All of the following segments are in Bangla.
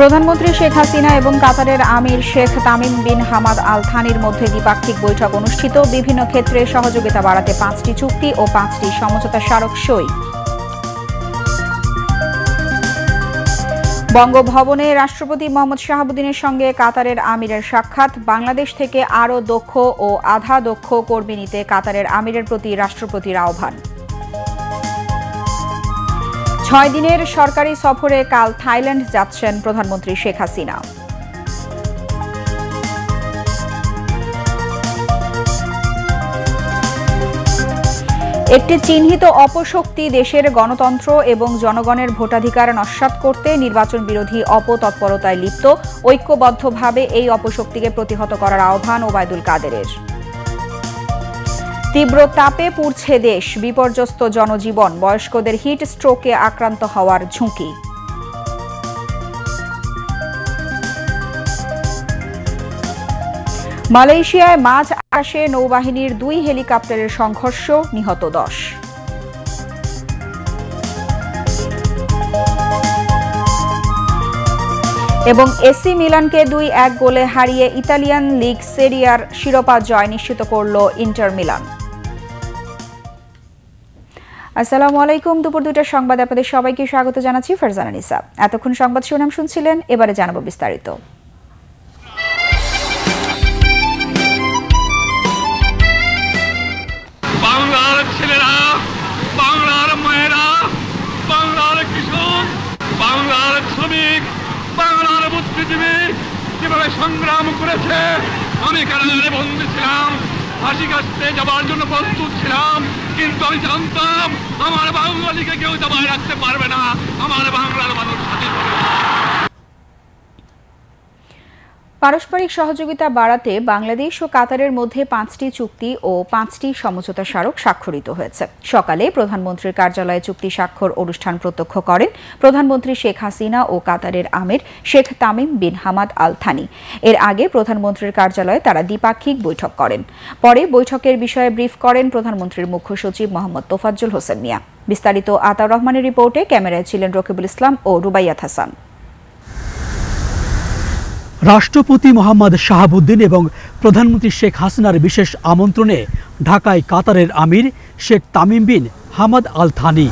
প্রধানমন্ত্রী শেখ হাসিনা এবং কাতারের আমির Sheikh Tamim bin Hamad Al থানির মধ্যে দ্বিপাক্ষিক বৈঠক অনুষ্ঠিত বিভিন্ন ক্ষেত্রে সহযোগিতা বাড়াতে পাঁচটি চুক্তি ও পাঁচটি সমঝোতা স্মারক সই বঙ্গভবনে রাষ্ট্রপতি মোহাম্মদ শাহাবুদ্দিনের সঙ্গে কাতারের আমিরের সাক্ষাৎ বাংলাদেশ থেকে আরও দক্ষ ও আধা দক্ষ কর্মী নিতে কাতারের আমিরের প্রতি রাষ্ট্রপতির আহ্বান ছয় দিনের সরকারি সফরে কাল থাইল্যান্ড যাচ্ছেন প্রধানমন্ত্রী শেখ হাসিনা একটি চিহ্নিত অপশক্তি দেশের গণতন্ত্র এবং জনগণের ভোটাধিকার নস্বাত করতে নির্বাচন বিরোধী অপতৎপরতায় লিপ্ত ঐক্যবদ্ধভাবে এই অপশক্তিকে প্রতিহত করার আহ্বান ওবায়দুল কাদেরের তীব্র তাপে পুড়ছে দেশ বিপর্যস্ত জনজীবন বয়স্কদের হিট স্ট্রোকে আক্রান্ত হওয়ার ঝুঁকি মালয়েশিয়ায় মাঝ আকাশে নৌবাহিনীর দুই হেলিকপ্টারের সংঘর্ষ নিহত দশ এবং এসি মিলানকে দুই এক গোলে হারিয়ে ইতালিয়ান লিগ সেরিয়ার শিরোপা জয় নিশ্চিত করল ইন্টার মিলান আসসালামু আলাইকুম দুপুর দুটার সংবাদ আপনাদের সবাইকে স্বাগত জানাচ্ছি ফারজানা নিসা এতক্ষণ সংবাদ শিরোনাম শুনছিলেন এবারে জানাবো বিস্তারিত মায়েরা সংগ্রাম করেছে আমি কারণে বন্দী ছিলাম হাসি কাশতে যাবার জন্য প্রস্তুত ছিলাম কিন্তু আমি জানতাম আমার বাঙালিকে কেউ জমায় রাখতে পারবে না আমার বাংলার মানুষ স্বাধীন পারস্পরিক সহযোগিতা বাড়াতে বাংলাদেশ ও কাতারের মধ্যে পাঁচটি চুক্তি ও পাঁচটি সমঝোতা স্মারক স্বাক্ষরিত হয়েছে সকালে প্রধানমন্ত্রীর কার্যালয়ে চুক্তি স্বাক্ষর অনুষ্ঠান প্রত্যক্ষ করেন প্রধানমন্ত্রী শেখ হাসিনা ও কাতারের আমির Sheikh Tamim bin Hamad Al Thani এর আগে প্রধানমন্ত্রীর কার্যালয়ে তারা দ্বিপাক্ষিক বৈঠক করেন পরে বৈঠকের বিষয়ে ব্রিফ করেন প্রধানমন্ত্রীর মুখ্য সচিব মোহাম্মদ তোফাজ্জুল হোসেন মিয়া বিস্তারিত আতাউর রহমানের রিপোর্টে ক্যামেরায় ছিলেন রকিবুল ইসলাম ও রুবাইয়াত হাসান রাষ্ট্রপতি মোহাম্মদ শাহাবুদ্দিন এবং প্রধানমন্ত্রী শেখ হাসিনার বিশেষ আমন্ত্রণে ঢাকায় কাতারের আমির Sheikh Tamim bin Hamad Al Thani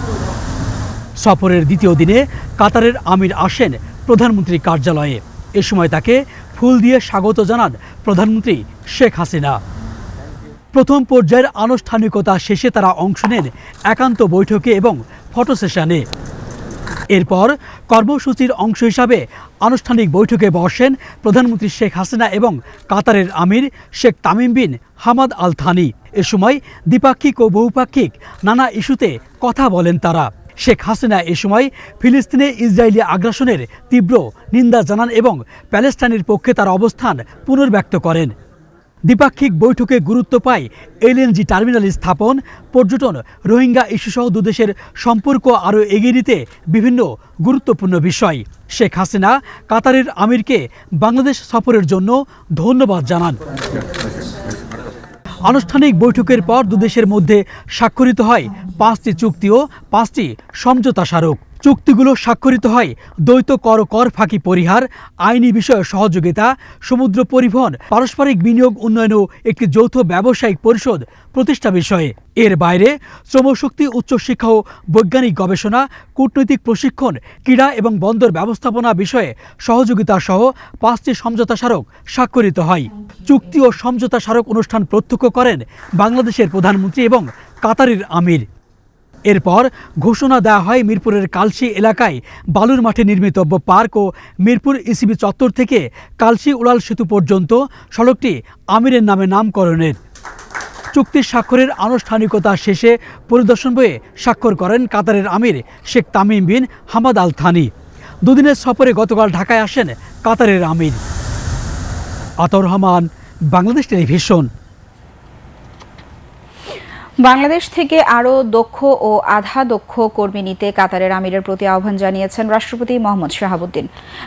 সফরের দ্বিতীয় দিনে কাতারের আমির আসেন প্রধানমন্ত্রীর কার্যালয়ে এ সময় তাকে ফুল দিয়ে স্বাগত জানান প্রধানমন্ত্রী শেখ হাসিনা প্রথম পর্যায়ের আনুষ্ঠানিকতা শেষে তারা অংশ নেন একান্ত বৈঠকে এবং ফটো সেশনে এরপর কর্মসূচির অংশ হিসাবে আনুষ্ঠানিক বৈঠকে বসেন প্রধানমন্ত্রী শেখ হাসিনা এবং কাতারের আমির Sheikh Tamim bin Hamad Al Thani এ সময় দ্বিপাক্ষিক ও বহুপাক্ষিক নানা ইস্যুতে কথা বলেন তারা শেখ হাসিনা এ সময় ফিলিস্তিনে ইসরায়েলি আগ্রাসনের তীব্র নিন্দা জানান এবং প্যালেস্টাইনের পক্ষে তার অবস্থান পুনর্ব্যক্ত করেন দ্বিপাক্ষিক বৈঠকে গুরুত্ব পায় এলএনজি টার্মিনাল স্থাপন পর্যটন রোহিঙ্গা ইস্যুসহ দুদেশের সম্পর্ক আরও এগিয়ে নিতে বিভিন্ন গুরুত্বপূর্ণ বিষয় শেখ হাসিনা কাতারের আমিরকে বাংলাদেশ সফরের জন্য ধন্যবাদ জানান আনুষ্ঠানিক বৈঠকের পর দুদেশের মধ্যে স্বাক্ষরিত হয় পাঁচটি চুক্তি ও পাঁচটি সমঝোতা স্মারক চুক্তিগুলো স্বাক্ষরিত হয় দ্বৈত কর কর ফাঁকি পরিহার আইনি বিষয়ে সহযোগিতা সমুদ্র পরিবহন পারস্পরিক বিনিয়োগ উন্নয়নও একটি যৌথ ব্যবসায়িক পরিষদ প্রতিষ্ঠা বিষয়ে এর বাইরে শ্রমশক্তি উচ্চশিক্ষা ও বৈজ্ঞানিক গবেষণা কূটনৈতিক প্রশিক্ষণ ক্রীড়া এবং বন্দর ব্যবস্থাপনা বিষয়ে সহযোগিতা সহ পাঁচটি সমঝোতা স্মারক স্বাক্ষরিত হয় চুক্তি ও সমঝোতা স্মারক অনুষ্ঠান প্রত্যক্ষ করেন বাংলাদেশের প্রধানমন্ত্রী এবং কাতারের আমির এরপর ঘোষণা দেওয়া হয় মিরপুরের কালশি এলাকায় বালুর মাঠে নির্মিতব্য পার্ক ও মিরপুর ইসিবি চত্বর থেকে কালশি উড়াল সেতু পর্যন্ত সড়কটি আমিরের নামে নামকরণের চুক্তির স্বাক্ষরের আনুষ্ঠানিকতা শেষে পরিদর্শন বয়ে স্বাক্ষর করেন কাতারের আমির Sheikh Tamim bin Hamad Al Thani দুদিনের সফরে গতকাল ঢাকায় আসেন কাতারের আমির আতর রহমান বাংলাদেশ টেলিভিশন বাংলাদেশ থেকে আরও দক্ষ ও আধা দক্ষ কর্মী নিতে কাতারের আমিরের প্রতি আহ্বান জানিয়েছেন রাষ্ট্রপতি মোহাম্মদ শাহাবুদ্দিন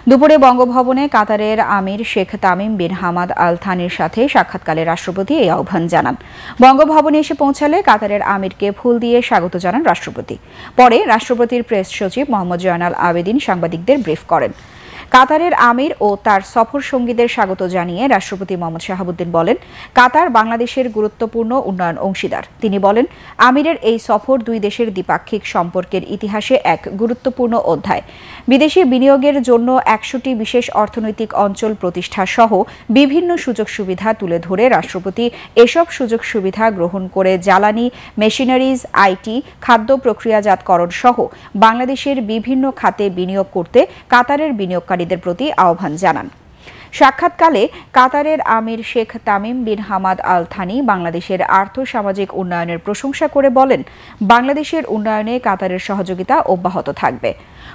দুপুরে বঙ্গভবনে কাতারের আমির Sheikh Tamim bin Hamad Al থানির সাথে সাক্ষাৎকালে রাষ্ট্রপতি এই আহ্বান জানান বঙ্গভবনে এসে পৌঁছালে কাতারের আমিরকে ফুল দিয়ে স্বাগত জানান রাষ্ট্রপতি পরে রাষ্ট্রপতির প্রেস সচিব মোহাম্মদ জয়নাল আবেদিন সাংবাদিকদের ব্রিফ করেন কাতারের আমির ও তার সফর সঙ্গীদের স্বাগত জানিয়ে রাষ্ট্রপতি মোহাম্মদ শাহাবুদ্দিন বলেন কাতার বাংলাদেশের গুরুত্বপূর্ণ উন্নয়ন অংশীদার তিনি বলেন আমিরের এই সফর দুই দেশের দ্বিপাক্ষিক সম্পর্কের ইতিহাসে এক গুরুত্বপূর্ণ অধ্যায় বিদেশি বিনিয়োগের জন্য একশোটি বিশেষ অর্থনৈতিক অঞ্চল প্রতিষ্ঠা সহ বিভিন্ন সুযোগ সুবিধা তুলে ধরে রাষ্ট্রপতি এসব সুযোগ সুবিধা গ্রহণ করে জ্বালানি মেশিনারিজ আইটি খাদ্য প্রক্রিয়াজাতকরণ সহ বাংলাদেশের বিভিন্ন খাতে বিনিয়োগ করতে কাতারের বিনিয়োগকারী বিনিয়োগকারীদের প্রতি আহ্বান জানান সাক্ষাৎকালে কাতারের আমির Sheikh Tamim bin Hamad Al Thani বাংলাদেশের আর্থ সামাজিক উন্নয়নের প্রশংসা করে বলেন বাংলাদেশের উন্নয়নে কাতারের সহযোগিতা অব্যাহত থাকবে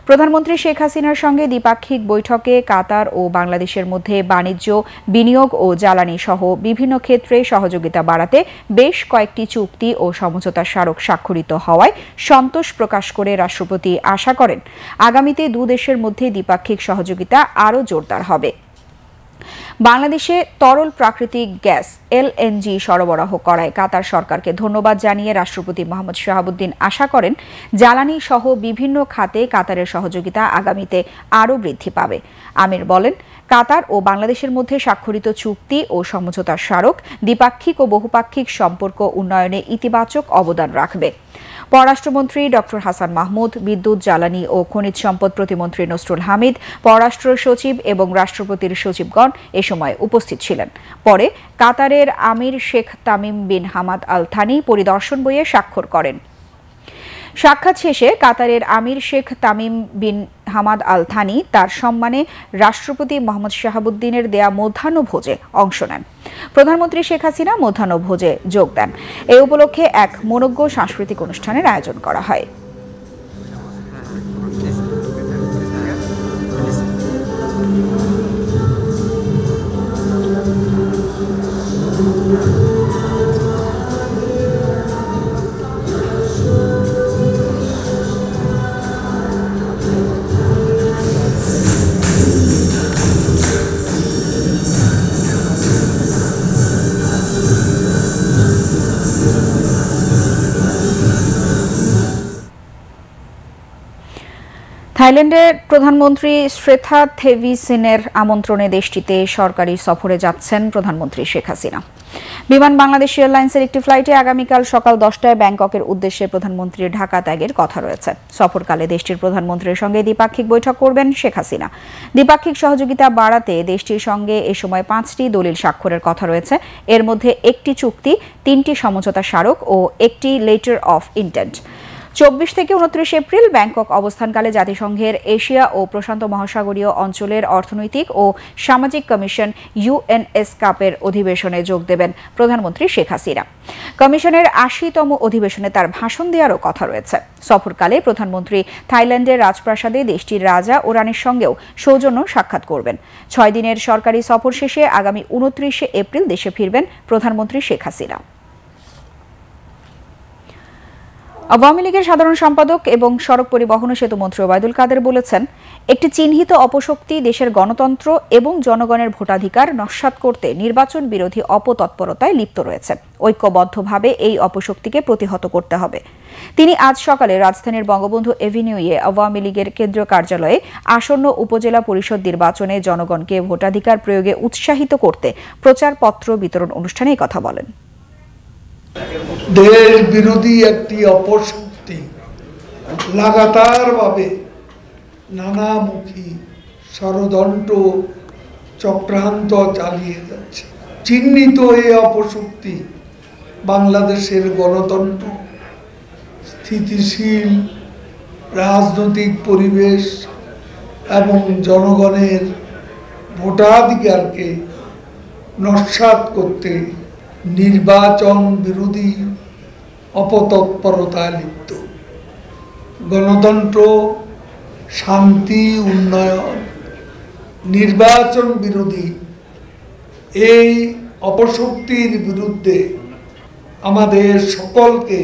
প্রধানমন্ত্রী শেখ হাসিনার সঙ্গে দ্বিপাক্ষিক বৈঠকে কাতার ও বাংলাদেশের মধ্যে বাণিজ্য বিনিয়োগ ও জ্বালানি সহ বিভিন্ন ক্ষেত্রে সহযোগিতা বাড়াতে বেশ কয়েকটি চুক্তি ও সমঝোতা স্মারক স্বাক্ষরিত হওয়ায় সন্তোষ প্রকাশ করে রাষ্ট্রপতি আশা করেন আগামীতে দু দেশের মধ্যে দ্বিপাক্ষিক সহযোগিতা আরও জোরদার হবে বাংলাদেশে তরল প্রাকৃতিক গ্যাস এলএনজি সরবরাহ করায় কাতার সরকারকে ধন্যবাদ জানিয়ে রাষ্ট্রপতি মোহাম্মদ শাহাবুদ্দিন আশা করেন জ্বালানি সহ বিভিন্ন খাতে কাতারের সহযোগিতা আগামীতে আরও বৃদ্ধি পাবে আমির বলেন কাতার ও বাংলাদেশের মধ্যে স্বাক্ষরিত চুক্তি ও সমঝোতা স্মারক দ্বিপাক্ষিক ও বহুপাক্ষিক সম্পর্ক উন্নয়নে ইতিবাচক অবদান রাখবে পররাষ্ট্রমন্ত্রী ডক্টর হাসান মাহমুদ বিদ্যুৎ জ্বালানি ও খনিজ সম্পদ প্রতিমন্ত্রী নসরুল হামিদ পররাষ্ট্র সচিব এবং রাষ্ট্রপতির সচিবগণ এ সময় উপস্থিত ছিলেন পরে কাতারের আমির Sheikh Tamim bin Hamad Al Thani পরিদর্শন বইয়ে স্বাক্ষর করেন সাক্ষাৎ শেষে কাতারের আমির Sheikh Tamim bin Hamad Al Thani তার সম্মানে রাষ্ট্রপতি মোহাম্মদ শাহাবুদ্দিনের দেয়া মধ্যাহ্নভোজে অংশ নেন প্রধানমন্ত্রী শেখ হাসিনা মধ্যাহ্নভোজে যোগ দেন এ উপলক্ষে এক মনজ্ঞ সাংস্কৃতিক অনুষ্ঠানের আয়োজন করা হয় থাইল্যান্ডের প্রধানমন্ত্রী শ্রেথা থেভি আমন্ত্রণে দেশটিতে সরকারি সফরে যাচ্ছেন প্রধানমন্ত্রী শেখ হাসিনা বিমান বাংলাদেশ এয়ারলাইন্সের একটি ফ্লাইটে আগামীকাল সকাল দশটায় ব্যাংককের উদ্দেশ্যে প্রধানমন্ত্রীর ঢাকা ত্যাগের কথা রয়েছে সফরকালে দেশটির প্রধানমন্ত্রীর সঙ্গে দ্বিপাক্ষিক বৈঠক করবেন শেখ হাসিনা দ্বিপাক্ষিক সহযোগিতা বাড়াতে দেশটির সঙ্গে এ সময় পাঁচটি দলিল স্বাক্ষরের কথা রয়েছে এর মধ্যে একটি চুক্তি তিনটি সমঝোতা স্মারক ও একটি লেটার অফ ইন্টেন্ট চব্বিশ থেকে উনত্রিশ এপ্রিল ব্যাংকক অবস্থানকালে জাতিসংঘের এশিয়া ও প্রশান্ত মহাসাগরীয় অঞ্চলের অর্থনৈতিক ও সামাজিক কমিশন ইউএনএস কাপের অধিবেশনে যোগ দেবেন প্রধানমন্ত্রী শেখ হাসিনা কমিশনের আশিতম অধিবেশনে তার ভাষণ দেওয়ারও কথা রয়েছে সফরকালে প্রধানমন্ত্রী থাইল্যান্ডের রাজপ্রাসাদে দেশটির রাজা ও রানীর সঙ্গেও সৌজন্য সাক্ষাৎ করবেন ছয় দিনের সরকারি সফর শেষে আগামী উনত্রিশে এপ্রিল দেশে ফিরবেন প্রধানমন্ত্রী শেখ হাসিনা আওয়ামী লীগের সাধারণ সম্পাদক এবং সড়ক পরিবহন সেতু মন্ত্রী ওবায়দুল কাদের বলেছেন একটি চিহ্নিত অপশক্তি দেশের গণতন্ত্র এবং জনগণের ভোটাধিকার নস্বাত করতে নির্বাচন বিরোধী অপতৎপরতায় লিপ্ত রয়েছে ঐক্যবদ্ধভাবে এই অপশক্তিকে প্রতিহত করতে হবে তিনি আজ সকালে রাজধানীর বঙ্গবন্ধু এভিনিউয়ে আওয়ামী লীগের কেন্দ্রীয় কার্যালয়ে আসন্ন উপজেলা পরিষদ নির্বাচনে জনগণকে ভোটাধিকার প্রয়োগে উৎসাহিত করতে প্রচারপত্র বিতরণ অনুষ্ঠানে কথা বলেন দেশ বিরোধী একটি অপশক্তি লাগাতারভাবে নানামুখী ষড়দণ্ড চক্রান্ত চালিয়ে যাচ্ছে চিহ্নিত এই অপশক্তি বাংলাদেশের গণতন্ত্র স্থিতিশীল রাজনৈতিক পরিবেশ এবং জনগণের ভোটাধিকারকে নস্বাত করতে নির্বাচন বিরোধী অপতৎপরতায় লিপ্ত গণতন্ত্র শান্তি উন্নয়ন নির্বাচন বিরোধী এই অপশক্তির বিরুদ্ধে আমাদের সকলকে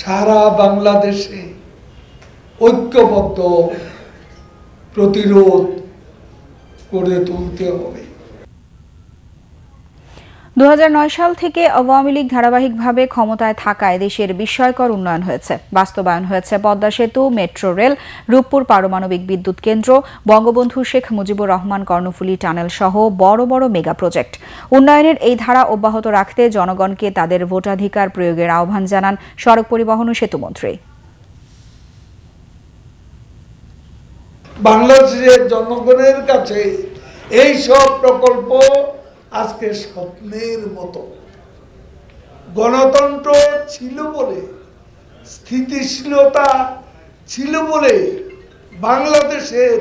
সারা বাংলাদেশে ঐক্যবদ্ধ প্রতিরোধ করে তুলতে হবে দু সাল থেকে আওয়ামী লীগ ধারাবাহিকভাবে ক্ষমতায় থাকায় দেশের বিস্ময়কর উন্নয়ন হয়েছে বাস্তবায়ন হয়েছে পদ্মা সেতু মেট্রো রেল রূপপুর পারমাণবিক বিদ্যুৎ কেন্দ্র বঙ্গবন্ধু শেখ মুজিবুর রহমান কর্ণফুলী টানেল সহ বড় বড় মেগা প্রজেক্ট উন্নয়নের এই ধারা অব্যাহত রাখতে জনগণকে তাদের ভোটাধিকার প্রয়োগের আহ্বান জানান সড়ক পরিবহন ও সেতুমন্ত্রী বাংলাদেশের জনগণের কাছে এই সব প্রকল্প আজকে স্বপ্নের মতো গণতন্ত্র ছিল বলে স্থিতিশীলতা ছিল বলে বাংলাদেশের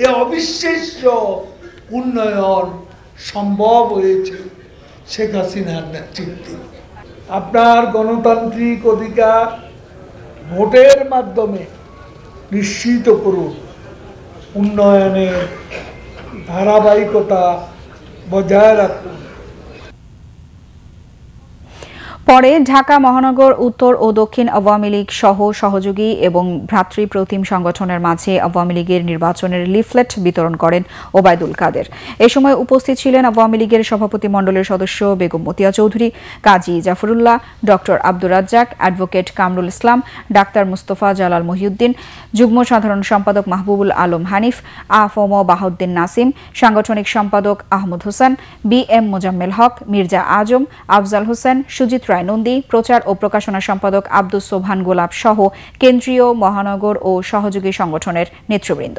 এ অবিশ্বাস্য উন্নয়ন সম্ভব হয়েছে শেখ হাসিনার নেতৃত্বে আপনার গণতান্ত্রিক অধিকার ভোটের মাধ্যমে নিশ্চিত করুন উন্নয়নের ধারাবাহিকতা بدالة পরে ঢাকা মহানগর উত্তর ও দক্ষিণ আওয়ামী লীগ সহ সহযোগী এবং ভ্রাতৃপ্রতিম সংগঠনের মাঝে আওয়ামী লীগের নির্বাচনের লিফলেট বিতরণ করেন ওবায়দুল কাদের এ সময় উপস্থিত ছিলেন আওয়ামী লীগের সভাপতি মণ্ডলের সদস্য বেগম মতিয়া চৌধুরী কাজী জাফরুল্লাহ ডক্টর আব্দুর রাজ্জাক অ্যাডভোকেট কামরুল ইসলাম ডাক্তার মুস্তফা জালাল মহিউদ্দিন যুগ্ম সাধারণ সম্পাদক মাহবুবুল আলম হানিফ আফম বাহাউদ্দিন নাসিম সাংগঠনিক সম্পাদক আহমদ হোসেন বি এম মোজাম্মেল হক মির্জা আজম আফজাল হোসেন সুজিত রায় নন্দী প্রচার ও প্রকাশনা সম্পাদক আব্দুস সোভান গোলাপ সহ কেন্দ্রীয় মহানগর ও সহযোগী সংগঠনের নেতৃবৃন্দ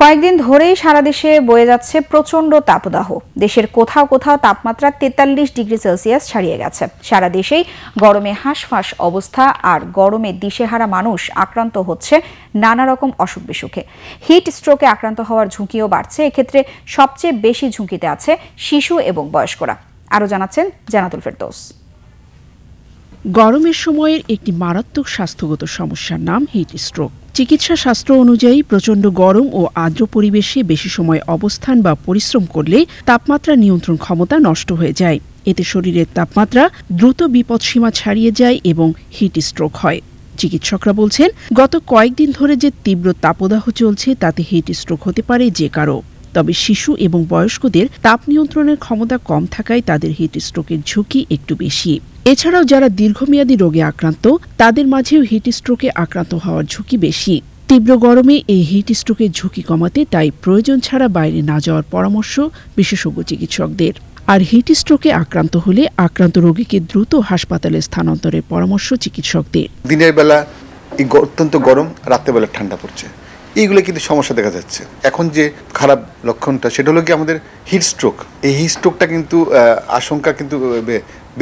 কয়েকদিন ধরেই সারা দেশে বয়ে যাচ্ছে প্রচণ্ড তাপদাহ দেশের কোথাও কোথাও তাপমাত্রা তেতাল্লিশ ডিগ্রি সেলসিয়াস ছাড়িয়ে গেছে সারা দেশেই গরমে হাঁসফাঁস অবস্থা আর গরমে দিশেহারা মানুষ আক্রান্ত হচ্ছে নানা রকম অসুখ বিসুখে হিট স্ট্রোকে আক্রান্ত হওয়ার ঝুঁকিও বাড়ছে এক্ষেত্রে সবচেয়ে বেশি ঝুঁকিতে আছে শিশু এবং বয়স্করা আরও জানাচ্ছেন জানাতুল ফেরদৌস গরমের সময়ের একটি মারাত্মক স্বাস্থ্যগত সমস্যার নাম হিট স্ট্রোক চিকিৎসা শাস্ত্র অনুযায়ী প্রচণ্ড গরম ও আর্দ্র পরিবেশে বেশি সময় অবস্থান বা পরিশ্রম করলে তাপমাত্রা নিয়ন্ত্রণ ক্ষমতা নষ্ট হয়ে যায় এতে শরীরের তাপমাত্রা দ্রুত বিপদসীমা ছাড়িয়ে যায় এবং হিট স্ট্রোক হয় চিকিৎসকরা বলছেন গত কয়েকদিন ধরে যে তীব্র তাপদাহ চলছে তাতে হিট স্ট্রোক হতে পারে যে কারো তবে শিশু এবং বয়স্কদের তাপ নিয়ন্ত্রণের ক্ষমতা কম থাকায় তাদের হিট স্ট্রোকের ঝুঁকি একটু বেশি এছাড়াও যারা দীর্ঘমেয়াদী রোগে আক্রান্ত তাদের মাঝেও হিট স্ট্রোকে আক্রান্ত হওয়ার ঝুঁকি বেশি তীব্র গরমে এই হিট স্ট্রোকের ঝুঁকি কমাতে তাই প্রয়োজন ছাড়া বাইরে না যাওয়ার পরামর্শ বিশেষজ্ঞ চিকিৎসকদের আর হিট স্ট্রোকে আক্রান্ত হলে আক্রান্ত রোগীকে দ্রুত হাসপাতালে স্থানান্তরের পরামর্শ চিকিৎসকদের দিনের বেলা অত্যন্ত গরম রাত্রেবেলা ঠান্ডা পড়ছে এইগুলো কিন্তু সমস্যা দেখা যাচ্ছে এখন যে খারাপ লক্ষণটা সেটা হলো কি আমাদের হিট স্ট্রোক এই হিট স্ট্রোকটা কিন্তু আশঙ্কা কিন্তু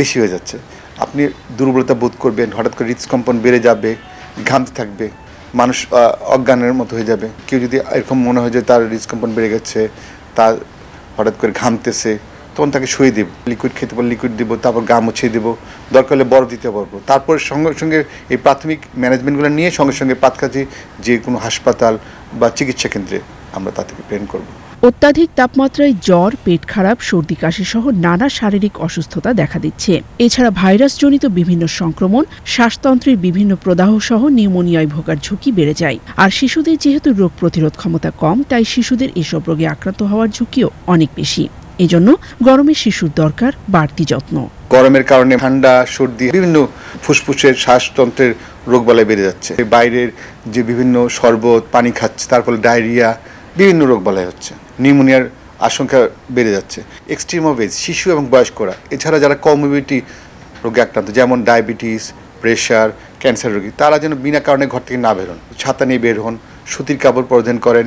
বেশি হয়ে যাচ্ছে আপনি দুর্বলতা বোধ করবেন হঠাৎ করে হৃদস্কম্পন বেড়ে যাবে ঘামতে থাকবে মানুষ অজ্ঞানের মতো হয়ে যাবে কেউ যদি এরকম মনে হয় যে তার হৃদস্কম্পন বেড়ে গেছে তার হঠাৎ করে ঘামতেছে তখন তাকে শুয়ে দেব লিকুইড খেতে পারলে লিকুইড দেবো তারপর গা মুছিয়ে দেবো দরকার হলে বড় দিতে পারবো তারপর সঙ্গে সঙ্গে এই প্রাথমিক ম্যানেজমেন্টগুলো নিয়ে সঙ্গে সঙ্গে পাতকাছি যে কোনো হাসপাতাল বা চিকিৎসা কেন্দ্রে আমরা তাদেরকে প্রেরণ করব অত্যাধিক তাপমাত্রায় জ্বর পেট খারাপ সর্দি কাশি সহ নানা শারীরিক অসুস্থতা দেখা দিচ্ছে এছাড়া ভাইরাসজনিত বিভিন্ন সংক্রমণ শ্বাসতন্ত্রের বিভিন্ন প্রদাহ সহ নিউমোনিয়ায় ভোগার ঝুঁকি বেড়ে যায় আর শিশুদের যেহেতু রোগ প্রতিরোধ ক্ষমতা কম তাই শিশুদের এসব রোগে আক্রান্ত হওয়ার ঝুঁকিও অনেক বেশি এজন্য গরমে শিশুর দরকার বাড়তি যত্ন গরমের কারণে ঠান্ডা সর্দি বিভিন্ন ফুসফুসের শ্বাসতন্ত্রের রোগবালাই বেড়ে যাচ্ছে বাইরের যে বিভিন্ন শরবত পানি খাচ্ছে তার ফলে ডায়রিয়া বিভিন্ন রোগবালাই হচ্ছে নিউমোনিয়ার আশঙ্কা বেড়ে যাচ্ছে এক্সট্রিম অফ এজ শিশু এবং বয়স্করা এছাড়া যারা কমিউনিটি রোগে আক্রান্ত যেমন ডায়াবেটিস প্রেশার ক্যান্সার রোগী তারা যেন বিনা কারণে ঘর থেকে না বেরোন ছাতা নিয়ে বের হন সুতির কাপড় পরিধান করেন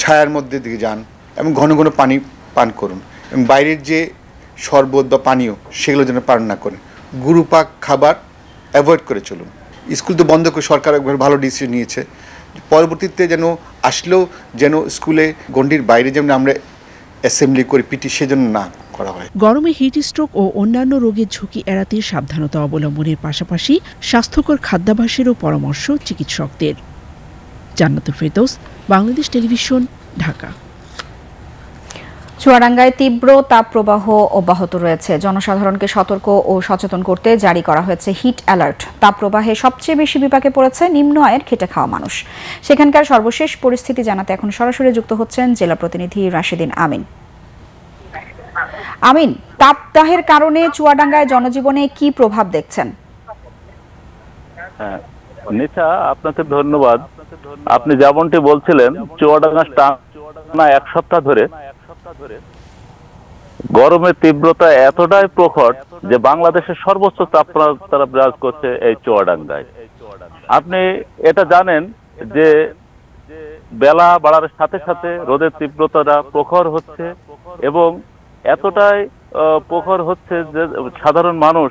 ছায়ার মধ্যে দিকে যান এবং ঘন ঘন পানি পান করুন বাইরের যে শরবত বা পানীয় সেগুলো যেন পান না করেন গুরুপাক খাবার অ্যাভয়েড করে চলুন স্কুল তো বন্ধ করে সরকার একবার ভালো ডিসিশন নিয়েছে পরবর্তীতে যেন আসলেও যেন স্কুলে গণ্ডির বাইরে যেমন আমরা অ্যাসেম্বলি করি পিটি সেজন্য না করা হয় গরমে হিট স্ট্রোক ও অন্যান্য রোগের ঝুঁকি এড়াতে সাবধানতা অবলম্বনের পাশাপাশি স্বাস্থ্যকর খাদ্যাভাসেরও পরামর্শ চিকিৎসকদের জান্নাতুল ফেরদৌস বাংলাদেশ টেলিভিশন ঢাকা চুয়াডাঙ্গায় তীব্র তাপপ্রবাহ অব্যাহত রয়েছে জনসাধারণকে সতর্ক ও সচেতন করতে জারি করা হয়েছে হিট অ্যালার্ট তাপপ্রবাহে সবচেয়ে বেশি বিপাকে পড়েছে নিম্ন আয়ের খেটে খাওয়া মানুষ সেখানকার সর্বশেষ পরিস্থিতি জানাতে এখন সরাসরি যুক্ত হচ্ছেন জেলা প্রতিনিধি রাশিদিন আমিন আমিন তাপদাহের কারণে চুয়াডাঙ্গায় জনজীবনে কি প্রভাব দেখছেন হ্যাঁ, নিশা আপনাকে ধন্যবাদ আপনি যেমনটি বলছিলেন চুয়াডাঙ্গা এক সপ্তাহ ধরে গরমের তীব্রতা এতটাই প্রখর যে বাংলাদেশের সর্বোচ্চ তাপমাত্রা বিরাজ করছে এই চুয়াডাঙ্গায় আপনি এটা জানেন যে বেলা বাড়ার সাথে সাথে রোদের তীব্রতাটা প্রখর হচ্ছে এবং এতটাই প্রখর হচ্ছে যে সাধারণ মানুষ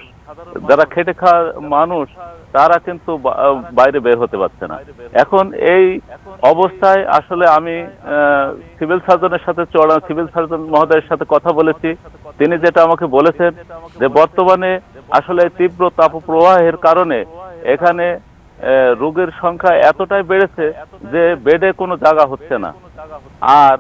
যারা খেটে খাওয়া মানুষ তারা কিন্তু বাইরে বের হতে পারছে না এখন এই অবস্থায় আসলে আমি সিভিল সার্জনের সাথে চড়া সিভিল সার্জন মহোদয়ের সাথে কথা বলেছি তিনি যেটা আমাকে বলেছেন যে বর্তমানে আসলে তীব্র তাপপ্রবাহের কারণে এখানে রোগের সংখ্যা এতটাই বেড়েছে যে বেডে কোনো জায়গা হচ্ছে না আর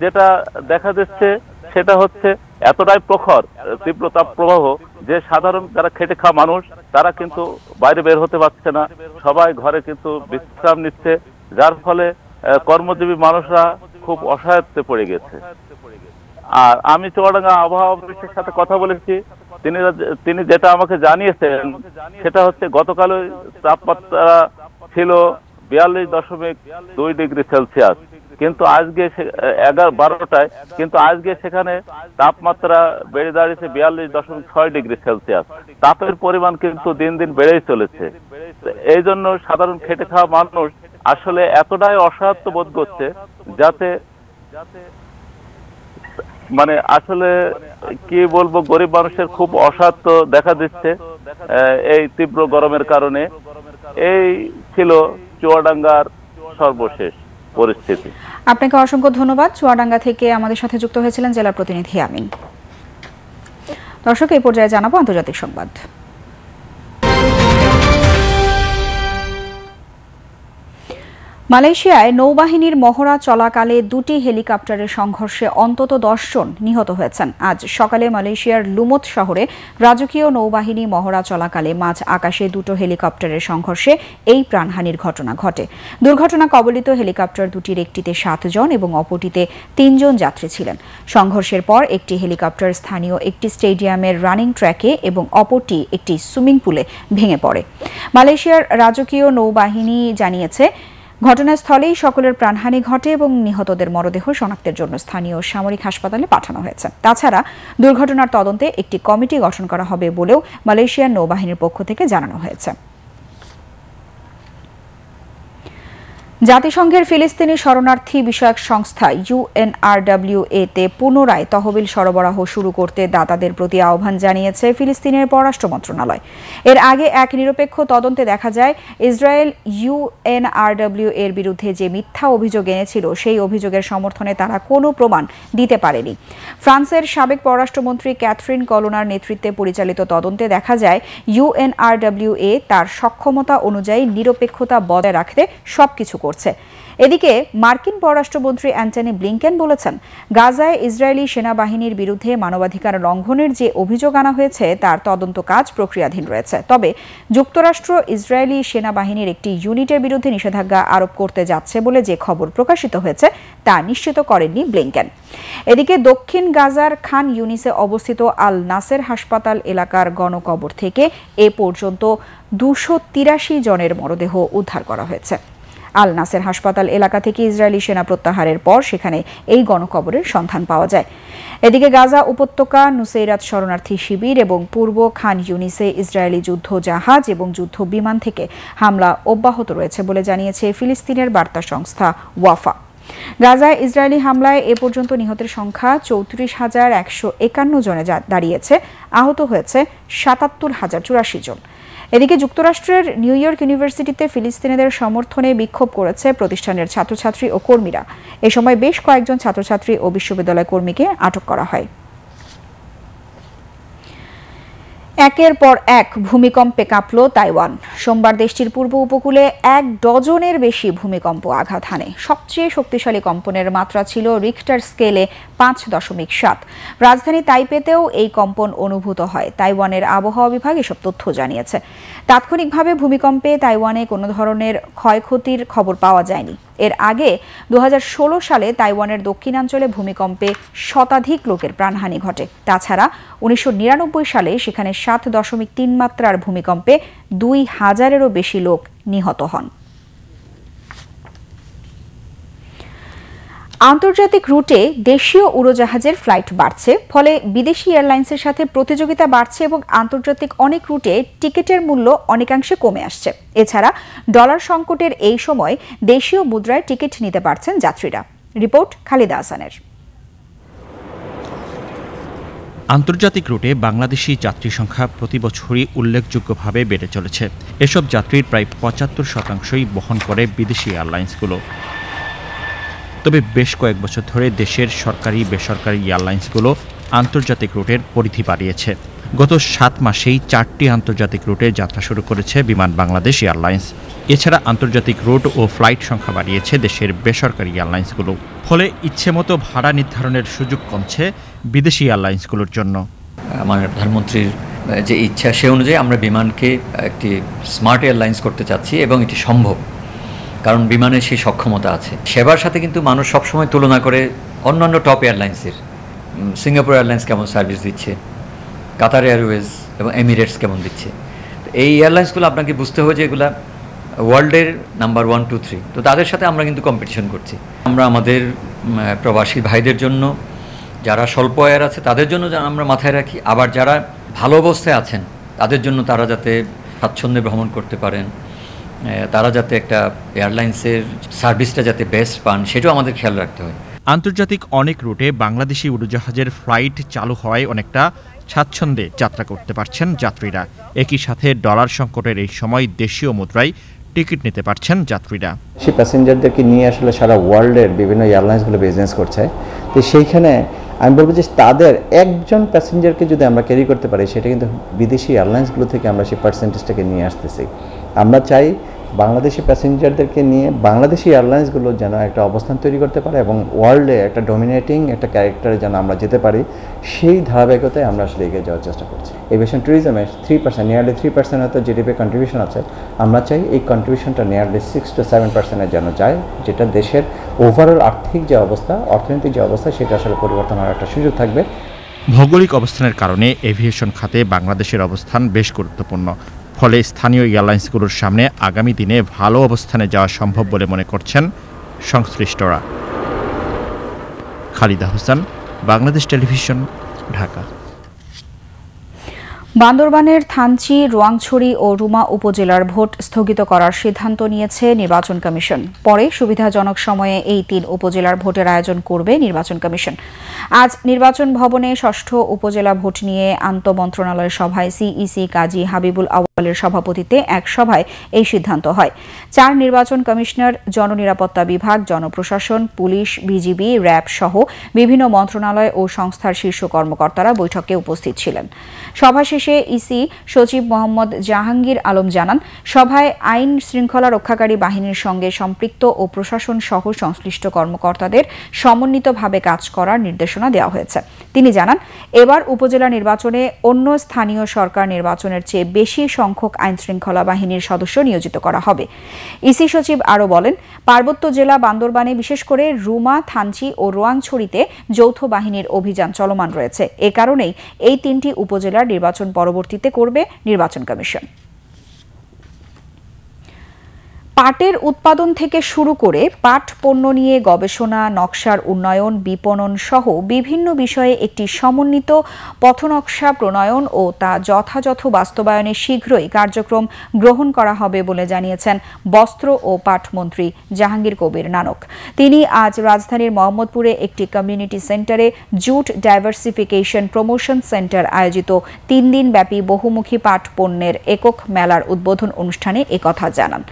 যেটা দেখা যাচ্ছে সেটা হচ্ছে এতটাই প্রখর তীব্রতা প্রবাহ যে সাধারণ যারা খেটে খাওয়া মানুষ তারা কিন্তু বাইরে বের হতে পারছে না সবাই ঘরে কিন্তু বিশ্রাম নিচ্ছে যার ফলে কর্মজীবী মানুষরা খুব অসহায়ত্বে পড়ে গেছে আর আমি চুয়াডাঙ্গা আবহাওয়া অফিসের সাথে কথা বলেছি তিনি তিনি যেটা আমাকে জানিয়েছেন সেটা হচ্ছে গতকালই তাপমাত্রা ছিল বিয়াল্লিশ দশমিক দুই ডিগ্রি সেলসিয়াস কিন্তু আজকে এগারো বারোটায় কিন্তু আজকে সেখানে তাপমাত্রা বেড়ে দাঁড়িয়েছে বিয়াল্লিশ দশমিক ছয় ডিগ্রি সেলসিয়াস তাপের পরিমাণ কিন্তু দিন দিন বেড়েই চলেছে এই জন্য সাধারণ খেটে খাওয়া মানুষ আসলে এতটাই অসহায়ত্ব বোধ করছে যাতে মানে আসলে কি বলবো গরিব মানুষের খুব অসাধ্য দেখা দিচ্ছে এই তীব্র গরমের কারণে এই ছিল চুয়াডাঙ্গার সর্বশেষ পরিস্থিতি আপনাকে অসংখ্য ধন্যবাদ চুয়াডাঙ্গা থেকে আমাদের সাথে যুক্ত হয়েছিলেন জেলা প্রতিনিধি আমিন দর্শক এই পর্যায়ে জানাবো আন্তর্জাতিক সংবাদ মালয়েশিয়ায় নৌবাহিনীর মহড়া চলাকালে দুটি হেলিকপ্টারের সংঘর্ষে অন্তত জন নিহত হয়েছেন আজ সকালে মালয়েশিয়ার লুমত শহরে রাজকীয় নৌবাহিনী মহড়া চলাকালে মাঝ আকাশে দুটো হেলিকপ্টারের সংঘর্ষে এই প্রাণহানির ঘটনা ঘটে দুর্ঘটনা কবলিত হেলিকপ্টার দুটির একটিতে সাতজন এবং অপরটিতে তিনজন যাত্রী ছিলেন সংঘর্ষের পর একটি হেলিকপ্টার স্থানীয় একটি স্টেডিয়ামের রানিং ট্র্যাকে এবং অপরটি একটি সুইমিং পুলে ভেঙে পড়ে মালয়েশিয়ার রাজকীয় নৌবাহিনী জানিয়েছে ঘটনাস্থলেই সকলের প্রাণহানি ঘটে এবং নিহতদের মরদেহ শনাক্তের জন্য স্থানীয় সামরিক হাসপাতালে পাঠানো হয়েছে তাছাড়া দুর্ঘটনার তদন্তে একটি কমিটি গঠন করা হবে বলেও মালয়েশিয়ার নৌবাহিনীর পক্ষ থেকে জানানো হয়েছে জাতিসংঘের ফিলিস্তিনি শরণার্থী বিষয়ক সংস্থা ইউএনআরডব্লিউএ তে পুনরায় তহবিল সরবরাহ শুরু করতে দাতাদের প্রতি আহ্বান জানিয়েছে ফিলিস্তিনের পররাষ্ট্র মন্ত্রণালয় এর আগে এক নিরপেক্ষ তদন্তে দেখা যায় ইসরায়েল ইউএনআরডব্লিউ এর বিরুদ্ধে যে মিথ্যা অভিযোগ এনেছিল সেই অভিযোগের সমর্থনে তারা কোনো প্রমাণ দিতে পারেনি ফ্রান্সের সাবেক পররাষ্ট্রমন্ত্রী ক্যাথরিন কলোনার নেতৃত্বে পরিচালিত তদন্তে দেখা যায় ইউএনআরডব্লিউএ তার সক্ষমতা অনুযায়ী নিরপেক্ষতা বজায় রাখতে সবকিছু করছে এদিকে মার্কিন পররাষ্ট্রমন্ত্রী অ্যান্টনি ব্লিংকেন বলেছেন গাজায় ইসরায়েলি সেনাবাহিনীর বিরুদ্ধে মানবাধিকার লঙ্ঘনের যে অভিযোগ আনা হয়েছে তার তদন্ত কাজ প্রক্রিয়াধীন রয়েছে তবে যুক্তরাষ্ট্র ইসরায়েলি সেনাবাহিনীর একটি ইউনিটের বিরুদ্ধে নিষেধাজ্ঞা আরোপ করতে যাচ্ছে বলে যে খবর প্রকাশিত হয়েছে তা নিশ্চিত করেননি ব্লিংকেন এদিকে দক্ষিণ গাজার খান ইউনিসে অবস্থিত আল নাসের হাসপাতাল এলাকার গণকবর থেকে এ পর্যন্ত দুশো জনের মরদেহ উদ্ধার করা হয়েছে আল নাসের হাসপাতাল এলাকা থেকে ইসরায়েলি সেনা প্রত্যাহারের পর সেখানে এই গণকবরের সন্ধান পাওয়া যায় এদিকে গাজা উপত্যকা নুসেইরাত শরণার্থী শিবির এবং পূর্ব খান ইউনিসে ইসরায়েলি যুদ্ধ জাহাজ এবং যুদ্ধ বিমান থেকে হামলা অব্যাহত রয়েছে বলে জানিয়েছে ফিলিস্তিনের বার্তা সংস্থা ওয়াফা গাজায় ইসরায়েলি হামলায় এ পর্যন্ত নিহতের সংখ্যা চৌত্রিশ হাজার একশো একান্ন জনে দাঁড়িয়েছে আহত হয়েছে সাতাত্তর হাজার চুরাশি জন এদিকে যুক্তরাষ্ট্রের নিউ ইয়র্ক ইউনিভার্সিটিতে ফিলিস্তিনিদের সমর্থনে বিক্ষোভ করেছে প্রতিষ্ঠানের ছাত্রছাত্রী ও কর্মীরা এ সময় বেশ কয়েকজন ছাত্রছাত্রী ও বিশ্ববিদ্যালয় কর্মীকে আটক করা হয় একের পর এক ভূমিকম্পে কাঁপল তাইওয়ান সোমবার দেশটির পূর্ব উপকূলে এক ডজনের বেশি ভূমিকম্প আঘাত হানে সবচেয়ে শক্তিশালী কম্পনের মাত্রা ছিল রিক্টার স্কেলে পাঁচ দশমিক সাত রাজধানী তাইপেতেও এই কম্পন অনুভূত হয় তাইওয়ানের আবহাওয়া বিভাগ এসব তথ্য জানিয়েছে তাৎক্ষণিকভাবে ভূমিকম্পে তাইওয়ানে কোনো ধরনের ক্ষয়ক্ষতির খবর পাওয়া যায়নি এর আগে দু সালে তাইওয়ানের দক্ষিণাঞ্চলে ভূমিকম্পে শতাধিক লোকের প্রাণহানি ঘটে তাছাড়া উনিশশো সালে সেখানে সাত দশমিক তিন মাত্রার ভূমিকম্পে দুই হাজারেরও বেশি লোক নিহত হন আন্তর্জাতিক রুটে দেশীয় উড়োজাহাজের ফ্লাইট বাড়ছে ফলে বিদেশি এয়ারলাইন্সের সাথে প্রতিযোগিতা বাড়ছে এবং আন্তর্জাতিক অনেক রুটে টিকিটের মূল্য অনেকাংশে কমে আসছে এছাড়া ডলার সংকটের এই সময় দেশীয় মুদ্রায় টিকিট নিতে পারছেন যাত্রীরা রিপোর্ট খালিদা হাসানের আন্তর্জাতিক রুটে বাংলাদেশি যাত্রী সংখ্যা প্রতি বছরই উল্লেখযোগ্যভাবে বেড়ে চলেছে এসব যাত্রীর প্রায় পঁচাত্তর শতাংশই বহন করে বিদেশি এয়ারলাইন্সগুলো তবে বেশ কয়েক বছর ধরে দেশের সরকারি বেসরকারি এয়ারলাইন্সগুলো আন্তর্জাতিক রুটের পরিধি বাড়িয়েছে গত সাত মাসেই চারটি আন্তর্জাতিক রুটে যাত্রা শুরু করেছে বিমান বাংলাদেশ এয়ারলাইন্স এছাড়া আন্তর্জাতিক রুট ও ফ্লাইট সংখ্যা বাড়িয়েছে দেশের বেসরকারি এয়ারলাইন্সগুলো ফলে ইচ্ছে মতো ভাড়া নির্ধারণের সুযোগ কমছে বিদেশি এয়ারলাইন্সগুলোর জন্য আমার প্রধানমন্ত্রীর যে ইচ্ছা সে অনুযায়ী আমরা বিমানকে একটি স্মার্ট এয়ারলাইন্স করতে চাচ্ছি এবং এটি সম্ভব কারণ বিমানের সেই সক্ষমতা আছে সেবার সাথে কিন্তু মানুষ সবসময় তুলনা করে অন্যান্য টপ এয়ারলাইন্সের সিঙ্গাপুর এয়ারলাইন্স কেমন সার্ভিস দিচ্ছে কাতার এয়ারওয়েজ এবং এমিরেটস কেমন দিচ্ছে এই এয়ারলাইন্সগুলো আপনাকে বুঝতে হবে যে এগুলা ওয়ার্ল্ডের নাম্বার ওয়ান টু থ্রি তো তাদের সাথে আমরা কিন্তু কম্পিটিশন করছি আমরা আমাদের প্রবাসী ভাইদের জন্য যারা স্বল্প আয়ের আছে তাদের জন্য আমরা মাথায় রাখি আবার যারা ভালো অবস্থায় আছেন তাদের জন্য তারা যাতে স্বাচ্ছন্দ্যে ভ্রমণ করতে পারেন তারা যাতে একটা এয়ারলাইন্সের সার্ভিসটা যাতে বেস্ট পান সেটাও আমাদের খেয়াল রাখতে হয় আন্তর্জাতিক অনেক রুটে বাংলাদেশি উড়োজাহাজের ফ্লাইট চালু হওয়ায় অনেকটা স্বাচ্ছন্দ্যে যাত্রা করতে পারছেন যাত্রীরা একই সাথে ডলার সংকটের এই সময় দেশীয় মুদ্রায় টিকিট নিতে পারছেন যাত্রীরা সে প্যাসেঞ্জারদেরকে নিয়ে আসলে সারা ওয়ার্ল্ডের বিভিন্ন এয়ারলাইন্সগুলো বিজনেস করছে তো সেইখানে আমি বলবো যে তাদের একজন প্যাসেঞ্জারকে যদি আমরা ক্যারি করতে পারি সেটা কিন্তু বিদেশি এয়ারলাইন্সগুলো থেকে আমরা সেই পার্সেন্টেজটাকে নিয়ে আসতেছি আমরা চাই বাংলাদেশি প্যাসেঞ্জারদেরকে নিয়ে বাংলাদেশি এয়ারলাইন্সগুলো যেন একটা অবস্থান তৈরি করতে পারে এবং ওয়ার্ল্ডে একটা ডোমিনেটিং একটা ক্যারেক্টারে যেন আমরা যেতে পারি সেই ধারাবাহিকতায় আমরা আসলে এগিয়ে যাওয়ার চেষ্টা করছি এভিয়েশন ট্যুরিজমের three percent nearly three percent হয়তো জিডিপি কন্ট্রিবিউশন আছে আমরা চাই এই কন্ট্রিবিউশনটা নিয়ারলি সিক্স টু সেভেন পার্সেন্টের যেন যায় যেটা দেশের ওভারঅল আর্থিক যে অবস্থা অর্থনৈতিক যে অবস্থা সেটা আসলে পরিবর্তন হওয়ার একটা সুযোগ থাকবে ভৌগোলিক অবস্থানের কারণে এভিয়েশন খাতে বাংলাদেশের অবস্থান বেশ গুরুত্বপূর্ণ ফলে স্থানীয় এয়ারলাইন্সগুলোর সামনে আগামী দিনে ভালো অবস্থানে যাওয়া সম্ভব বলে মনে করছেন সংশ্লিষ্টরা খালিদা হোসেন বাংলাদেশ টেলিভিশন ঢাকা বান্দরবানের থানচি রোয়াংছড়ি ও রুমা উপজেলার ভোট স্থগিত করার সিদ্ধান্ত নিয়েছে নির্বাচন কমিশন পরে সুবিধাজনক সময়ে এই তিন উপজেলার ভোটের আয়োজন করবে নির্বাচন কমিশন আজ নির্বাচন ভবনে ষষ্ঠ উপজেলা ভোট নিয়ে আন্ত মন্ত্রণালয় সভায় সিইসি কাজী হাবিবুল আওয়ালের সভাপতিতে এক সভায় এই সিদ্ধান্ত হয় চার নির্বাচন কমিশনার জননিরাপত্তা বিভাগ জনপ্রশাসন পুলিশ বিজিবি র্যাব সহ বিভিন্ন মন্ত্রণালয় ও সংস্থার শীর্ষ কর্মকর্তারা বৈঠকে উপস্থিত ছিলেন সভা শেষে ইসি সচিব মোহাম্মদ জাহাঙ্গীর আলম জানান সভায় আইন শৃঙ্খলা রক্ষাকারী বাহিনীর সঙ্গে সম্পৃক্ত ও প্রশাসন সহ সংশ্লিষ্ট কর্মকর্তাদের সমন্বিতভাবে কাজ করার নির্দেশনা দেওয়া হয়েছে তিনি জানান এবার উপজেলা নির্বাচনে অন্য স্থানীয় সরকার নির্বাচনের চেয়ে বেশি সংখ্যক আইন শৃঙ্খলা বাহিনীর সদস্য নিয়োজিত করা হবে ইসি সচিব আরও বলেন পার্বত্য জেলা বান্দরবানে বিশেষ করে রুমা থানচি ও রোয়াংছড়িতে যৌথ বাহিনীর অভিযান চলমান রয়েছে এ কারণেই এই তিনটি উপজেলার নির্বাচন পরবর্তীতে করবে নির্বাচন কমিশন পাটের উৎপাদন থেকে শুরু করে পাট পণ্য নিয়ে গবেষণা নকশার উন্নয়ন বিপণন সহ বিভিন্ন বিষয়ে একটি সমন্বিত পথনকশা প্রণয়ন ও তা যথাযথ বাস্তবায়নে শীঘ্রই কার্যক্রম গ্রহণ করা হবে বলে জানিয়েছেন বস্ত্র ও পাট মন্ত্রী জাহাঙ্গীর কবির নানক তিনি আজ রাজধানীর মোহাম্মদপুরে একটি কমিউনিটি সেন্টারে জুট ডাইভার্সিফিকেশন প্রমোশন সেন্টার আয়োজিত তিন দিনব্যাপী বহুমুখী পাট পণ্যের একক মেলার উদ্বোধন অনুষ্ঠানে একথা জানান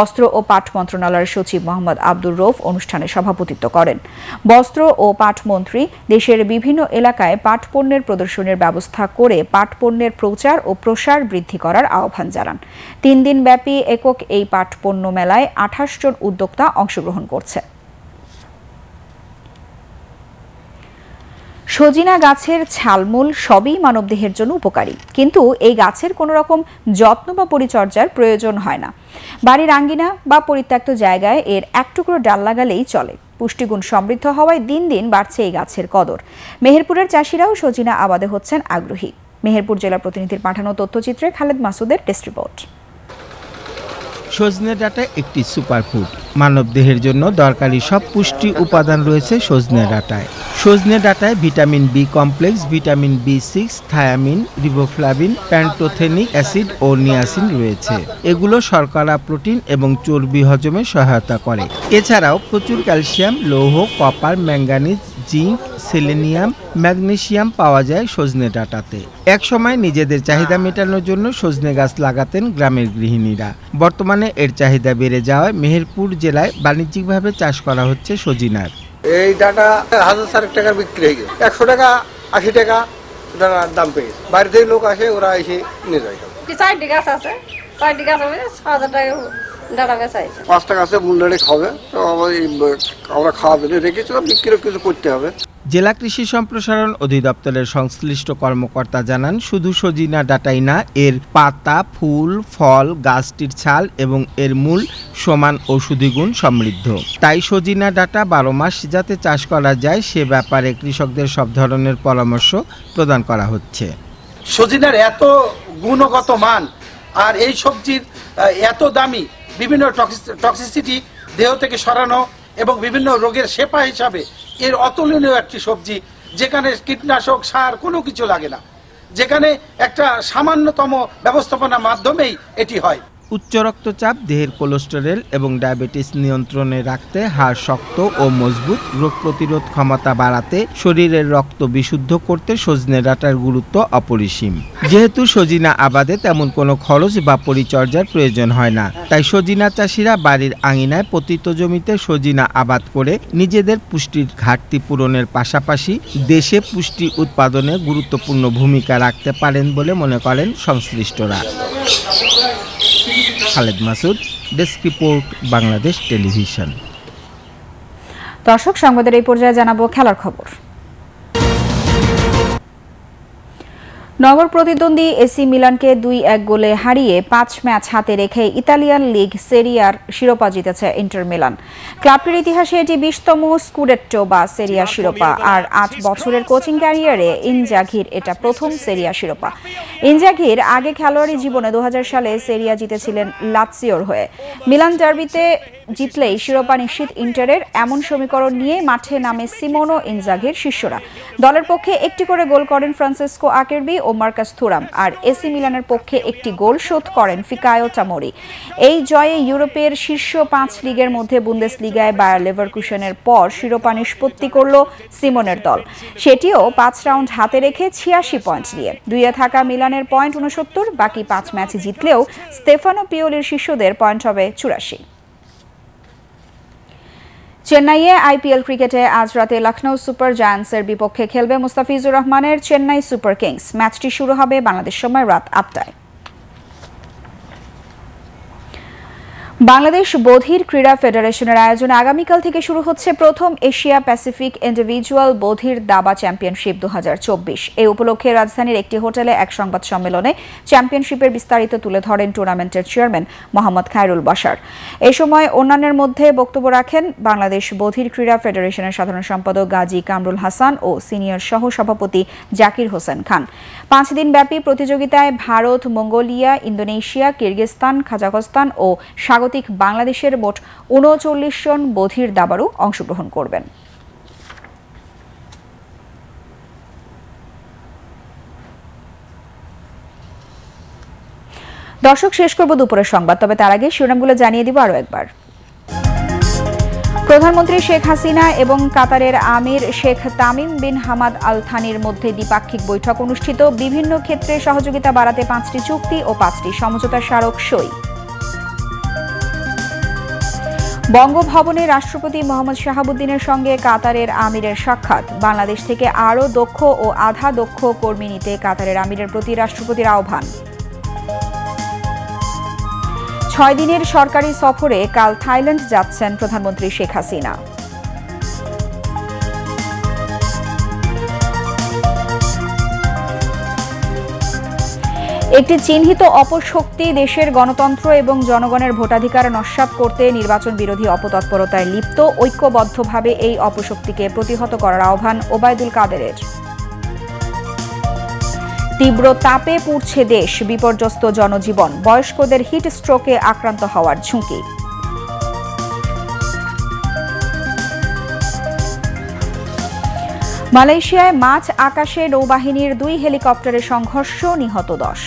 বস্ত্র ও পাট মন্ত্রণালয়ের সচিব মোহাম্মদ আব্দুর রৌফ অনুষ্ঠানে সভাপতিত্ব করেন বস্ত্র ও পাট মন্ত্রী দেশের বিভিন্ন এলাকায় পাট পণ্যের প্রদর্শনের ব্যবস্থা করে পাট পণ্যের প্রচার ও প্রসার বৃদ্ধি করার আহ্বান জানান তিন দিনব্যাপী একক এই পাট পণ্য মেলায় আঠাশ জন উদ্যোক্তা অংশগ্রহণ করছে সজিনা গাছের ছালমূল সবই মানবদেহের জন্য উপকারী কিন্তু এই গাছের কোনো রকম যত্ন বা পরিচর্যার প্রয়োজন হয় না বাড়ির আঙ্গিনা বা পরিত্যক্ত জায়গায় এর এক টুকরো ডাল লাগালেই চলে পুষ্টিগুণ সমৃদ্ধ হওয়ায় দিন দিন বাড়ছে এই গাছের কদর মেহেরপুরের চাষিরাও সজিনা আবাদে হচ্ছেন আগ্রহী মেহেরপুর জেলা প্রতিনিধির পাঠানো তথ্যচিত্রে খালেদ মাসুদের টেস্ট রিপোর্ট সজনে ডাটা একটি সুপারফুড মানবদেহের জন্য দরকারি সব পুষ্টি উপাদান রয়েছে সজনে ডাটায় সজনে ডাটায় vitamin B complex vitamin B six thiamine riboflavin pantothenic acid ও নিয়াসিন রয়েছে এগুলো শর্করা প্রোটিন এবং চর্বি হজমে সহায়তা করে এছাড়াও প্রচুর ক্যালসিয়াম লৌহ copper manganese zinc selenium magnesium পাওয়া যায় সজনে ডাটাতে একসময় নিজেদের চাহিদা মেটানোর জন্য সজনে গাছ লাগাতেন গ্রামের গৃহিণীরা বর্তমানে এর চাহিদা বেড়ে যাওয়ায় মেহেরপুর জেলায় বাণিজ্যিকভাবে চাষ করা হচ্ছে সজিনার এই ডাটা হাজার চারেক টাকার বিক্রি হয়ে গেছে একশো টাকা আশি টাকা দাম পেয়ে গেছে লোক আসে ওরা এসে নিয়ে যায় আছে জেলা কৃষি সম্প্রসারণ অধিদপ্তরের সংশ্লিষ্ট কর্মকর্তা জানান শুধু সজিনা ডাটাই না এর পাতা ফুল ফল গাছটির ছাল এবং এর মূল সমান ওষুধি গুণ সমৃদ্ধ তাই সজিনা ডাটা বারো মাস যাতে চাষ করা যায় সে ব্যাপারে কৃষকদের সব ধরনের পরামর্শ প্রদান করা হচ্ছে সজিনার এত গুণগত মান আর এই সবজির এত দামি বিভিন্ন টক্সিসিটি দেহ থেকে সরানো এবং বিভিন্ন রোগের সেপা হিসাবে এর অতুলনীয় একটি সবজি যেখানে কীটনাশক সার কোনো কিছু লাগে না যেখানে একটা সামান্যতম ব্যবস্থাপনার মাধ্যমেই এটি হয় উচ্চ রক্তচাপ দেহের কোলেস্টেরল এবং ডায়াবেটিস নিয়ন্ত্রণে রাখতে হাড় শক্ত ও মজবুত রোগ প্রতিরোধ ক্ষমতা বাড়াতে শরীরের রক্ত বিশুদ্ধ করতে সজনে ডাটার গুরুত্ব অপরিসীম যেহেতু সজিনা আবাদে তেমন কোনো খরচ বা পরিচর্যার প্রয়োজন হয় না তাই সজিনা চাষিরা বাড়ির আঙিনায় পতিত জমিতে সজিনা আবাদ করে নিজেদের পুষ্টির ঘাটতি পূরণের পাশাপাশি দেশে পুষ্টি উৎপাদনে গুরুত্বপূর্ণ ভূমিকা রাখতে পারেন বলে মনে করেন সংশ্লিষ্টরা Khaled Masud desk report Bangladesh television দর্শক সংবাদের এই পর্যায়ে জানাবো খেলার খবর নগর প্রতিদ্বন্দ্বী এসি মিলানকে দুই এক গোলে হারিয়ে পাঁচ ম্যাচ হাতে রেখে ইতালিয়ান লিগ সেরিয়ার শিরোপা জিতেছে ইন্টার মিলান ক্লাবটির ইতিহাসে এটি বিশতম স্কুডেটো বা সেরিয়া শিরোপা আর আট বছরের কোচিং ক্যারিয়ারে ইনজাঘির এটা প্রথম সেরিয়া শিরোপা ইনজাঘির আগে খেলোয়াড়ি জীবনে দু সালে সেরিয়া জিতেছিলেন লাৎসিওর হয়ে মিলান ডার্বিতে জিতলেই শিরোপা নিশ্চিত ইন্টারের এমন সমীকরণ নিয়ে মাঠে নামে সিমোনো ইনজাঘির শিষ্যরা দলের পক্ষে একটি করে গোল করেন ফ্রান্সিসকো আকেরবি ও মার্কাস থুরাম আর এসি মিলানের পক্ষে একটি গোল শোধ করেন ফিকায়ো চামরি এই জয়ে ইউরোপের শীর্ষ পাঁচ লিগের মধ্যে বুন্দেস লিগায় বায়ার লেভারকুশনের পর শিরোপা নিষ্পত্তি করল সিমনের দল সেটিও পাঁচ রাউন্ড হাতে রেখে ছিয়াশি পয়েন্ট নিয়ে দুইয়ে থাকা মিলানের পয়েন্ট উনসত্তর বাকি পাঁচ ম্যাচ জিতলেও স্তেফানো পিওলির শিষ্যদের পয়েন্ট হবে চুরাশি চেন্নাইয়ে আইপিএল ক্রিকেটে আজ রাতে লখনৌ সুপার জায়ান্টসের বিপক্ষে খেলবে মুস্তাফিজুর রহমানের চেন্নাই সুপার কিংস ম্যাচটি শুরু হবে বাংলাদেশ সময় রাত আটটায় বাংলাদেশ বধির ক্রীড়া ফেডারেশনের আয়োজনে আগামীকাল থেকে শুরু হচ্ছে প্রথম এশিয়া প্যাসিফিক ইন্ডিভিজুয়াল বধির দাবা চ্যাম্পিয়নশিপ দু এই উপলক্ষে রাজধানীর একটি হোটেলে এক সংবাদ সম্মেলনে চ্যাম্পিয়নশিপের বিস্তারিত তুলে ধরেন টুর্নামেন্টের চেয়ারম্যান মোহাম্মদ খায়রুল বাসার এ সময় অন্যান্যের মধ্যে বক্তব্য রাখেন বাংলাদেশ বধির ক্রীড়া ফেডারেশনের সাধারণ সম্পাদক গাজী কামরুল হাসান ও সিনিয়র সহ সভাপতি জাকির হোসেন খান পাঁচ দিনব্যাপী প্রতিযোগিতায় Bharat Mongolia Indonesia Kyrgyzstan Kazakhstan ও স্বাগত স্বাগতিক বাংলাদেশের মোট উনচল্লিশ জন বধির দাবারও অংশগ্রহণ করবেন দর্শক শেষ করব দুপুরের সংবাদ তবে তার আগে শিরোনামগুলো জানিয়ে দিব আরও একবার প্রধানমন্ত্রী শেখ হাসিনা এবং কাতারের আমির Sheikh Tamim bin Hamad Al থানির মধ্যে দ্বিপাক্ষিক বৈঠক অনুষ্ঠিত বিভিন্ন ক্ষেত্রে সহযোগিতা বাড়াতে পাঁচটি চুক্তি ও পাঁচটি সমঝোতা স্মারক সই বঙ্গভবনে রাষ্ট্রপতি মোহাম্মদ শাহাবুদ্দিনের সঙ্গে কাতারের আমিরের সাক্ষাৎ বাংলাদেশ থেকে আরও দক্ষ ও আধা দক্ষ কর্মী নিতে কাতারের আমিরের প্রতি রাষ্ট্রপতির আহ্বান ছয় দিনের সরকারি সফরে কাল থাইল্যান্ড যাচ্ছেন প্রধানমন্ত্রী শেখ হাসিনা একটি চিহ্নিত অপশক্তি দেশের গণতন্ত্র এবং জনগণের ভোটাধিকার নস্যাৎ করতে নির্বাচন বিরোধী অপতৎপরতায় লিপ্ত ঐক্যবদ্ধভাবে এই অপশক্তিকে প্রতিহত করার আহ্বান ওবায়দুল কাদেরের তীব্র তাপে পুড়ছে দেশ বিপর্যস্ত জনজীবন বয়স্কদের হিট স্ট্রোকে আক্রান্ত হওয়ার ঝুঁকি মালয়েশিয়ায় মাছ আকাশে নৌবাহিনীর দুই হেলিকপ্টারের সংঘর্ষ নিহত দশ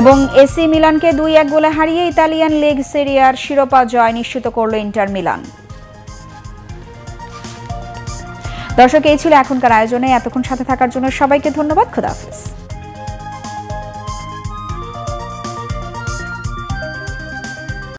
এবং এসি মিলানকে দুই এক গোলে হারিয়ে ইতালিয়ান লিগ সিরিয়ার শিরোপা জয় নিশ্চিত করল ইন্টার মিলান দর্শক এই ছিল এখনকার আয়োজনে এতক্ষণ সাথে থাকার জন্য সবাইকে ধন্যবাদ খুদাহাফিজ